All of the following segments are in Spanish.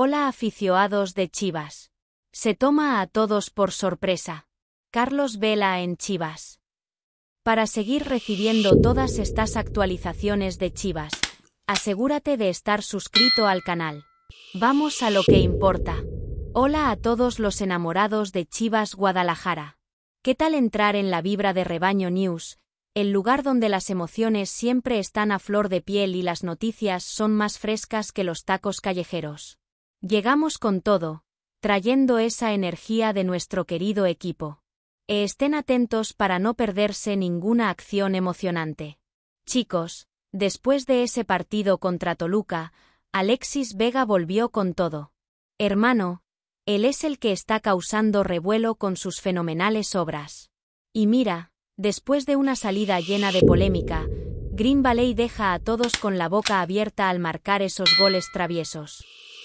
Hola aficionados de Chivas. Se toma a todos por sorpresa. Carlos Vela en Chivas. Para seguir recibiendo todas estas actualizaciones de Chivas, asegúrate de estar suscrito al canal. Vamos a lo que importa. Hola a todos los enamorados de Chivas Guadalajara. ¿Qué tal entrar en la vibra de Rebaño News, el lugar donde las emociones siempre están a flor de piel y las noticias son más frescas que los tacos callejeros? Llegamos con todo, trayendo esa energía de nuestro querido equipo. E estén atentos para no perderse ninguna acción emocionante. Chicos, después de ese partido contra Toluca, Alexis Vega volvió con todo. Hermano, él es el que está causando revuelo con sus fenomenales obras. Y mira, después de una salida llena de polémica, Green Valley deja a todos con la boca abierta al marcar esos goles traviesos.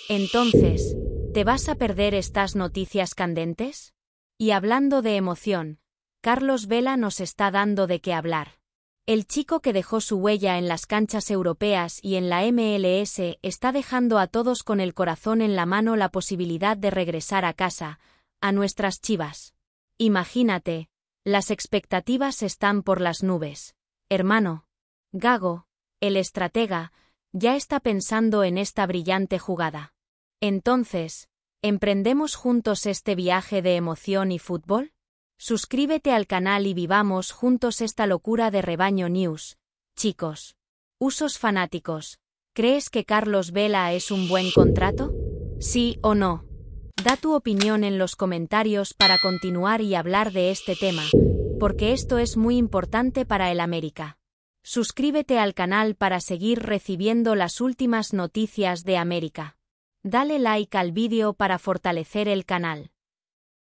Entonces, ¿te vas a perder estas noticias candentes? Y hablando de emoción, Carlos Vela nos está dando de qué hablar. El chico que dejó su huella en las canchas europeas y en la MLS está dejando a todos con el corazón en la mano la posibilidad de regresar a casa, a nuestras chivas. Imagínate, las expectativas están por las nubes. Hermano. Gago, el estratega, ya está pensando en esta brillante jugada. Entonces, ¿emprendemos juntos este viaje de emoción y fútbol? Suscríbete al canal y vivamos juntos esta locura de rebaño news. Chicos. Usos fanáticos. ¿Crees que Carlos Vela es un buen contrato? ¿Sí o no? Da tu opinión en los comentarios para continuar y hablar de este tema, porque esto es muy importante para el América. Suscríbete al canal para seguir recibiendo las últimas noticias de América. Dale like al vídeo para fortalecer el canal.